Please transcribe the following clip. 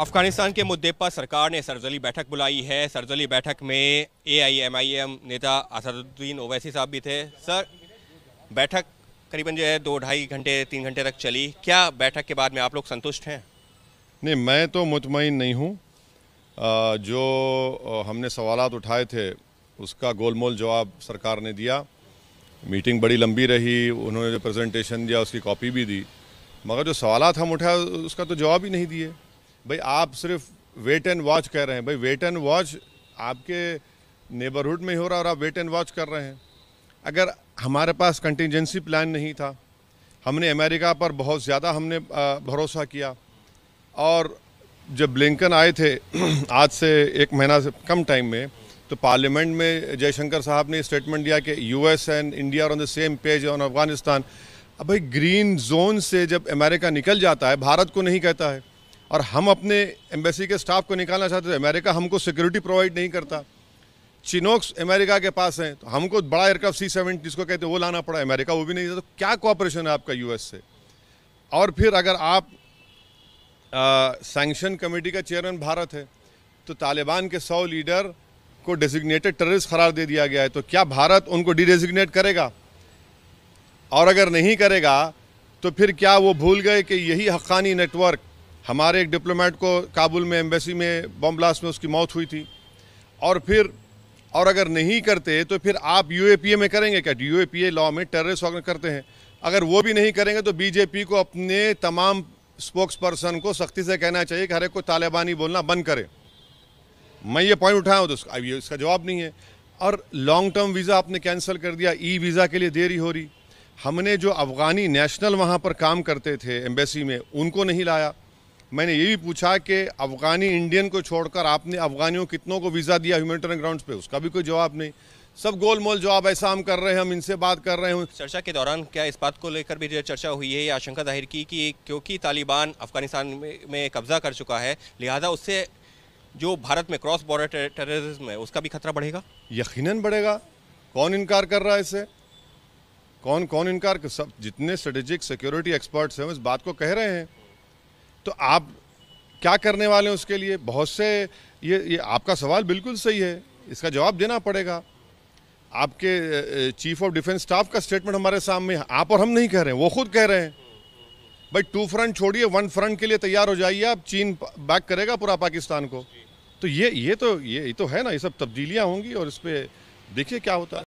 अफगानिस्तान के मुद्दे पर सरकार ने सरजली बैठक बुलाई है सरजली बैठक में ए आई एम आई एम नेता असदुद्दीन ओवैसी साहब भी थे सर बैठक करीबन जो है दो ढाई घंटे तीन घंटे तक चली क्या बैठक के बाद में आप लोग संतुष्ट हैं नहीं मैं तो मुतमिन नहीं हूँ जो हमने सवाल उठाए थे उसका गोलमोल जवाब सरकार ने दिया मीटिंग बड़ी लंबी रही उन्होंने जो प्रेजेंटेशन दिया उसकी कॉपी भी दी मगर जो सवाल हम उठाए उसका तो जवाब ही नहीं दिए भाई आप सिर्फ वेट एंड वॉच कह रहे हैं भाई वेट एंड वॉच आपके नेबरहुड में ही हो रहा है और आप वेट एंड वॉच कर रहे हैं अगर हमारे पास कंटिजेंसी प्लान नहीं था हमने अमेरिका पर बहुत ज़्यादा हमने भरोसा किया और जब ब्लिंकन आए थे आज से एक महीना से कम टाइम में तो पार्लियामेंट में जयशंकर साहब ने स्टेटमेंट दिया कि US and India on the same page on Afghanistan अब भाई ग्रीन जोन से जब अमेरिका निकल जाता है भारत को नहीं कहता है और हम अपने एम्बेसी के स्टाफ को निकालना चाहते थे अमेरिका हमको सिक्योरिटी प्रोवाइड नहीं करता चिनोक्स अमेरिका के पास हैं तो हमको बड़ा एयरक्राफ्ट सी सेवन जिसको कहते हैं वो लाना पड़ा अमेरिका वो भी नहीं देता तो क्या कोऑपरेशन है आपका यूएस से और फिर अगर आप सैंक्शन कमेटी का चेयरमैन भारत है तो तालिबान के सौ लीडर को डेजिग्नेटेड टेररिस्ट करार दे दिया गया है तो क्या भारत उनको डीडेजिग्नेट करेगा और अगर नहीं करेगा तो फिर क्या वो भूल गए कि यही हक्कानी नेटवर्क हमारे एक डिप्लोमेट को काबुल में एम्बेसी में बम ब्लास्ट में उसकी मौत हुई थी और फिर और अगर नहीं करते तो फिर आप यू में करेंगे क्या यू लॉ में टेररिस्ट ऑर्गन करते हैं अगर वो भी नहीं करेंगे तो बीजेपी को अपने तमाम स्पोक्स पर्सन को सख्ती से कहना चाहिए कि हर एक को तालिबानी बोलना बंद करे मैं ये पॉइंट उठाया हूँ तो उसका ये इसका जवाब नहीं है और लॉन्ग टर्म वीज़ा आपने कैंसिल कर दिया ई e वीज़ा के लिए देरी हो रही हमने जो अफ़गानी नेशनल वहाँ पर काम करते थे एम्बेसी में उनको नहीं लाया मैंने ये भी पूछा कि अफगानी इंडियन को छोड़कर आपने अफगानियों कितनों को वीज़ा दिया ह्यूमैनिटेरियन ग्राउंड पे उसका भी कोई जवाब नहीं सब गोल मोल जवाब ऐसा हम कर रहे हैं हम इनसे बात कर रहे हैं चर्चा के दौरान क्या इस बात को लेकर भी जो चर्चा हुई है ये आशंका जाहिर की कि क्योंकि तालिबान अफगानिस्तान में, कब्जा कर चुका है लिहाजा उससे जो भारत में क्रॉस बॉर्डर टेररिज्म है उसका भी खतरा बढ़ेगा यकीन बढ़ेगा कौन इनकार कर रहा है इसे कौन कौन इनकार सब जितने स्ट्रेटेजिक सिक्योरिटी एक्सपर्ट्स हैं इस बात को कह रहे हैं तो आप क्या करने वाले हैं उसके लिए बहुत से ये ये आपका सवाल बिल्कुल सही है इसका जवाब देना पड़ेगा आपके चीफ ऑफ डिफेंस स्टाफ का स्टेटमेंट हमारे सामने आप और हम नहीं कह रहे हैं वो खुद कह रहे हैं भाई टू फ्रंट छोड़िए वन फ्रंट के लिए तैयार हो जाइए आप चीन बैक करेगा पूरा पाकिस्तान को तो ये ये तो ये, ये तो है ना ये सब तब्दीलियाँ होंगी और इस पर देखिए क्या होता है